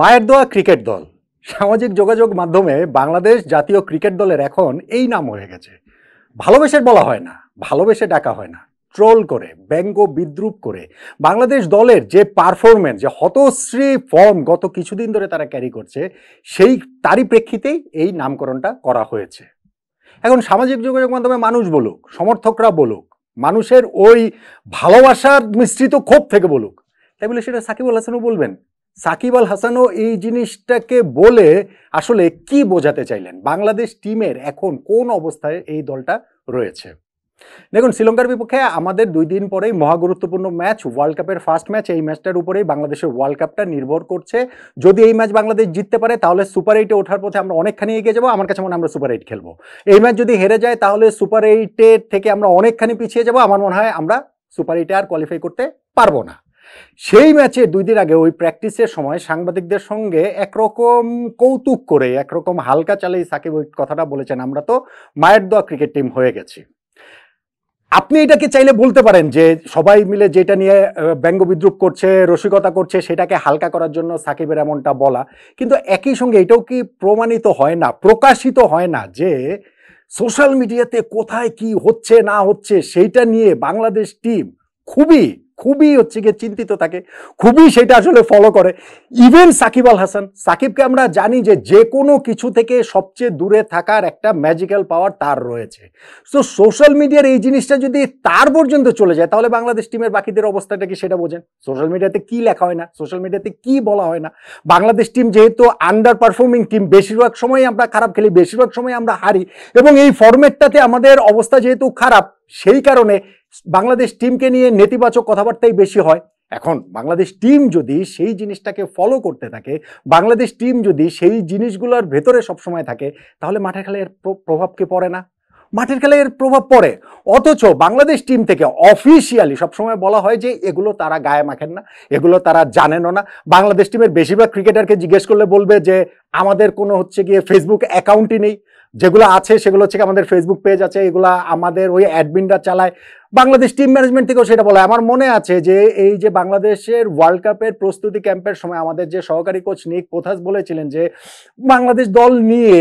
মায়ের দোয়া ক্রিকেট দল সামাজিক যোগাযোগ মাধ্যমে বাংলাদেশ জাতীয় ক্রিকেট দলের এখন এই নাম হয়ে গেছে ভালোবেসে বলা হয় না ভালোবেসে ডাকা হয় না ট্রোল করে ব্যঙ্গ বিদ্রুপ করে বাংলাদেশ দলের যে পারফরমেন্স যে হতশ্রী ফর্ম গত কিছুদিন ধরে তারা ক্যারি করছে সেই তারই প্রেক্ষিতেই এই নামকরণটা করা হয়েছে এখন সামাজিক যোগাযোগ মাধ্যমে মানুষ বলুক সমর্থকরা বলুক মানুষের ওই ভালোবাসার মিশ্রিত ক্ষোভ থেকে বলুক তাই বলে সেটা সাকিব হাসানও বলবেন সাকিব আল হাসানও এই জিনিসটাকে বলে আসলে কি বোঝাতে চাইলেন বাংলাদেশ টিমের এখন কোন অবস্থায় এই দলটা রয়েছে দেখুন শ্রীলঙ্কার বিপক্ষে আমাদের দুই দিন পরেই মহা গুরুত্বপূর্ণ ম্যাচ ওয়ার্ল্ড কাপের ফার্স্ট ম্যাচ এই ম্যাচটার উপরেই বাংলাদেশের ওয়ার্ল্ড কাপটা নির্ভর করছে যদি এই ম্যাচ বাংলাদেশ জিততে পারে তাহলে সুপার এইটে ওঠার পথে আমরা অনেকখানি এগিয়ে যাবো আমার কাছে মনে আমরা সুপার এইট খেলবো এই ম্যাচ যদি হেরে যায় তাহলে সুপার এইটের থেকে আমরা অনেকখানি পিছিয়ে যাবো আমার মনে হয় আমরা সুপার এইটে আর কোয়ালিফাই করতে পারবো না সেই ম্যাচে দুই দিন আগে ওই প্র্যাকটিসের সময় সাংবাদিকদের সঙ্গে একরকম কৌতুক করে একরকম হালকা চালেই সাকিব ওই কথাটা বলেছেন আমরা তো মায়ের দোয়া ক্রিকেট টিম হয়ে গেছি আপনি এটাকে চাইলে বলতে পারেন যে সবাই মিলে যেটা নিয়ে ব্যঙ্গ বিদ্রুপ করছে রসিকতা করছে সেটাকে হালকা করার জন্য সাকিবের এমনটা বলা কিন্তু একই সঙ্গে এটাও কি প্রমাণিত হয় না প্রকাশিত হয় না যে সোশ্যাল মিডিয়াতে কোথায় কি হচ্ছে না হচ্ছে সেইটা নিয়ে বাংলাদেশ টিম খুবই খুবই হচ্ছে গিয়ে চিন্তিত থাকে খুবই সেটা আসলে ফলো করে ইভেন সাকিব আল হাসান সাকিবকে আমরা জানি যে যে কোনো কিছু থেকে সবচেয়ে দূরে থাকার একটা ম্যাজিক্যাল পাওয়ার তার রয়েছে সো সোশ্যাল মিডিয়ার এই জিনিসটা যদি তার পর্যন্ত চলে যায় তাহলে বাংলাদেশ টিমের বাকিদের অবস্থাটা কি সেটা বোঝেন সোশ্যাল মিডিয়াতে কি লেখা হয় না সোশ্যাল মিডিয়াতে কি বলা হয় না বাংলাদেশ টিম যেহেতু আন্ডার পারফর্মিং টিম বেশিরভাগ সময় আমরা খারাপ খেলি বেশিরভাগ সময় আমরা হারি এবং এই ফর্মেটটাতে আমাদের অবস্থা যেহেতু খারাপ সেই কারণে বাংলাদেশ টিমকে নিয়ে নেতিবাচক কথাবার্তাই বেশি হয় এখন বাংলাদেশ টিম যদি সেই জিনিসটাকে ফলো করতে থাকে বাংলাদেশ টিম যদি সেই জিনিসগুলোর ভেতরে সবসময় থাকে তাহলে মাঠের খেলায় এর প্রভাব পড়ে না মাঠের খেলায় এর প্রভাব পড়ে অথচ বাংলাদেশ টিম থেকে অফিসিয়ালি সবসময় বলা হয় যে এগুলো তারা গায়ে মাখেন না এগুলো তারা জানেনও না বাংলাদেশ টিমের বেশিরভাগ ক্রিকেটারকে জিজ্ঞেস করলে বলবে যে আমাদের কোনো হচ্ছে গিয়ে ফেসবুক অ্যাকাউন্টই নেই যেগুলো আছে সেগুলো হচ্ছে আমাদের ফেসবুক পেজ আছে এগুলো আমাদের ওই অ্যাডমিনরা চালায় বাংলাদেশ টিম ম্যানেজমেন্ট থেকেও সেটা বলা আমার মনে আছে যে এই যে বাংলাদেশের ওয়ার্ল্ড কাপের প্রস্তুতি ক্যাম্পের সময় আমাদের যে সহকারী কোচ নিক কোথাস বলেছিলেন যে বাংলাদেশ দল নিয়ে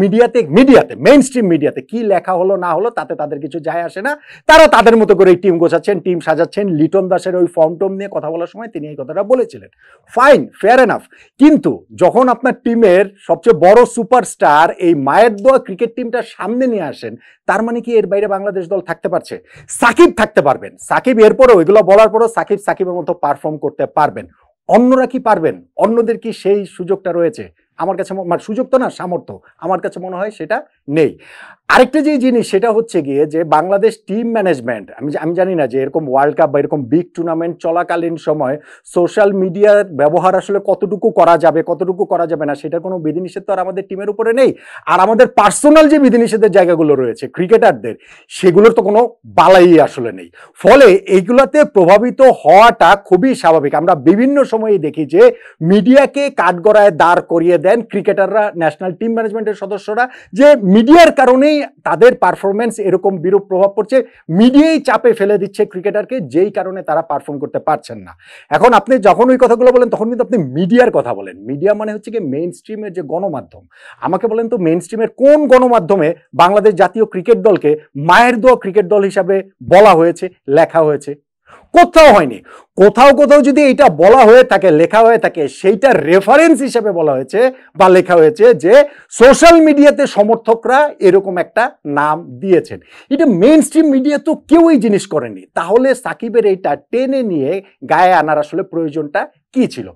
মিডিয়াতে মিডিয়াতে মেইন স্ট্রিম মিডিয়াতে কি লেখা হলো না হলো তাতে তাদের কিছু যায় আসে না তারা তাদের মতো করে টিম গোছাচ্ছেন টিম সাজাচ্ছেন লিটন দাসের ওই ফর্ম টম নিয়ে কথা বলার সময় তিনি এই কথাটা বলেছিলেন ফাইন ফেয়ার এনাফ কিন্তু যখন আপনার টিমের সবচেয়ে বড় সুপারস্টার এই মায়ের দোয়া ক্রিকেট টিমটা সামনে নিয়ে আসেন তার মানে কি এর বাইরে বাংলাদেশ দল থাকতে পারছে সাকিব থাকতে পারবেন সাকিব এরপরে ওইগুলো বলার পরও সাকিব সাকিবের মতো পারফর্ম করতে পারবেন অন্যরা কি পারবেন অন্যদের কি সেই সুযোগটা রয়েছে আমার কাছে মানে সুযোগ তো না সামর্থ্য আমার কাছে মনে হয় সেটা নেই আরেকটা যে জিনিস সেটা হচ্ছে গিয়ে যে বাংলাদেশ টিম ম্যানেজমেন্ট আমি আমি জানি না যে এরকম ওয়ার্ল্ড কাপ বা এরকম বিগ টুর্নামেন্ট চলাকালীন সময় সোশ্যাল মিডিয়ার ব্যবহার আসলে কতটুকু করা যাবে কতটুকু করা যাবে না সেটার কোনো বিধিনিষেধ তো আর আমাদের টিমের উপরে নেই আর আমাদের পার্সোনাল যে বিধিনিষেধের জায়গাগুলো রয়েছে ক্রিকেটারদের সেগুলোর তো কোনো বালাই আসলে নেই ফলে এইগুলোতে প্রভাবিত হওয়াটা খুবই স্বাভাবিক আমরা বিভিন্ন সময়ে দেখি যে মিডিয়াকে কাঠগড়ায় দাঁড় করিয়ে দেন ক্রিকেটাররা ন্যাশনাল টিম ম্যানেজমেন্টের সদস্যরা যে মিডিয়ার কারণেই তাদের পারফরমেন্স এরকম বিরূপ প্রভাব পড়ছে মিডিয়াই চাপে ফেলে দিচ্ছে ক্রিকেটারকে যেই কারণে তারা পারফর্ম করতে পারছেন না এখন আপনি যখন ওই কথাগুলো বলেন তখন কিন্তু আপনি মিডিয়ার কথা বলেন মিডিয়া মানে হচ্ছে কি মেইন স্ট্রিমের যে গণমাধ্যম আমাকে বলেন তো মেইন স্ট্রিমের কোন গণমাধ্যমে বাংলাদেশ জাতীয় ক্রিকেট দলকে মায়ের দোয়া ক্রিকেট দল হিসাবে বলা হয়েছে লেখা হয়েছে কোথাও হয়নি কোথাও কোথাও যদি এটা বলা হয়ে থাকে লেখা হয়ে থাকে সেইটা রেফারেন্স হিসেবে বলা হয়েছে বা লেখা হয়েছে যে সোশ্যাল মিডিয়াতে সমর্থকরা এরকম একটা নাম দিয়েছেন এটা মেন স্ট্রিম মিডিয়া তো কেউই জিনিস করেনি তাহলে সাকিবের এইটা টেনে নিয়ে গায়ে আনার আসলে প্রয়োজনটা কি ছিল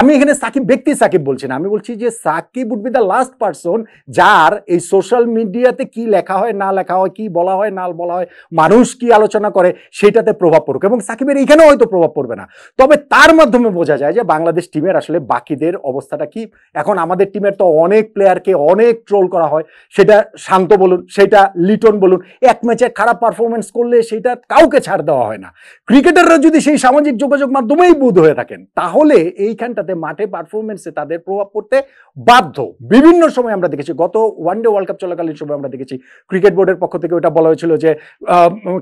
আমি এখানে সাকিব ব্যক্তি সাকিব বলছি না আমি বলছি যে Sakib would be the last person যার এই সোশ্যাল মিডিয়াতে কি লেখা হয় না লেখা হয় কি বলা হয় না বলা হয় মানুষ কি আলোচনা করে সেটাতে প্রভাব পড়ুক এবং সাকিবের এইখানেও হয়তো প্রভাব পড়বে না তবে তার মাধ্যমে বোঝা যায় যে বাংলাদেশ টিমের আসলে বাকিদের অবস্থাটা কি এখন আমাদের টিমের তো অনেক প্লেয়ারকে অনেক ট্রোল করা হয় সেটা শান্ত বলুন সেটা লিটন বলুন এক ম্যাচে খারাপ পারফরমেন্স করলে সেটা কাউকে ছাড় দেওয়া হয় না ক্রিকেটাররা যদি সেই সামাজিক যোগাযোগ মাধ্যমেই বুধ হয়ে থাকেন তাহলে তাহলে এইখানটাতে মাঠে পারফরমেন্সে তাদের প্রভাব পড়তে বাধ্য বিভিন্ন সময় আমরা দেখেছি গত ওয়ান ডে ওয়ার্ল্ড কাপ চলাকালীন সময় আমরা দেখেছি ক্রিকেট বোর্ডের পক্ষ থেকে ওটা বলা হয়েছিল যে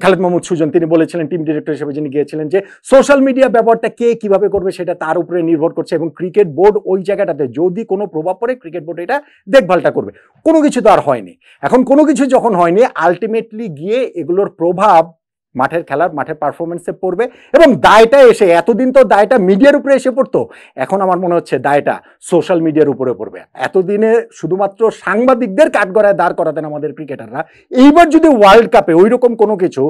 খালেদ মাহমুদ সুজন তিনি বলেছিলেন টিম ডিরেক্টর হিসেবে যিনি গিয়েছিলেন যে সোশ্যাল মিডিয়া ব্যবহারটা কে কিভাবে করবে সেটা তার উপরে নির্ভর করছে এবং ক্রিকেট বোর্ড ওই জায়গাটাতে যদি কোনো প্রভাব পড়ে ক্রিকেট বোর্ড এটা দেখভালটা করবে কোনো কিছু তো আর হয়নি এখন কোনো কিছু যখন হয়নি আলটিমেটলি গিয়ে এগুলোর প্রভাব মাঠের খেলার মাঠের পারফরমেন্সে পড়বে এবং দায়টা এসে এতদিন তো দায়টা মিডিয়ার উপরে এসে পড়তো এখন আমার মনে হচ্ছে দায়টা সোশ্যাল মিডিয়ার উপরে পড়বে এতদিনে শুধুমাত্র সাংবাদিকদের কাঠগড়ায় দাঁড় করাতেন আমাদের ক্রিকেটাররা এইবার যদি ওয়ার্ল্ড কাপে ওই রকম কোনো কিছু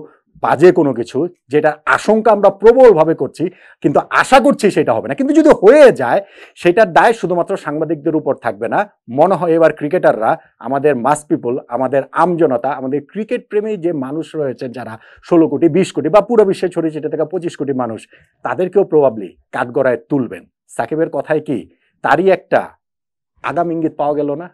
বাজে কোনো কিছু যেটা আশঙ্কা আমরা প্রবলভাবে করছি কিন্তু আশা করছি সেটা হবে না কিন্তু যদি হয়ে যায় সেটার দায় শুধুমাত্র সাংবাদিকদের উপর থাকবে না মনে হয় এবার ক্রিকেটাররা আমাদের মাস পিপল আমাদের আমজনতা আমাদের ক্রিকেট প্রেমী যে মানুষ রয়েছেন যারা ষোলো কোটি বিশ কোটি বা পুরো বিশ্বে ছড়িয়ে সেটা থেকে পঁচিশ কোটি মানুষ তাদেরকেও প্রভাবলি কাঠগড়ায় তুলবেন সাকিবের কথায় কি তারই একটা আগাম ইঙ্গিত পাওয়া গেল না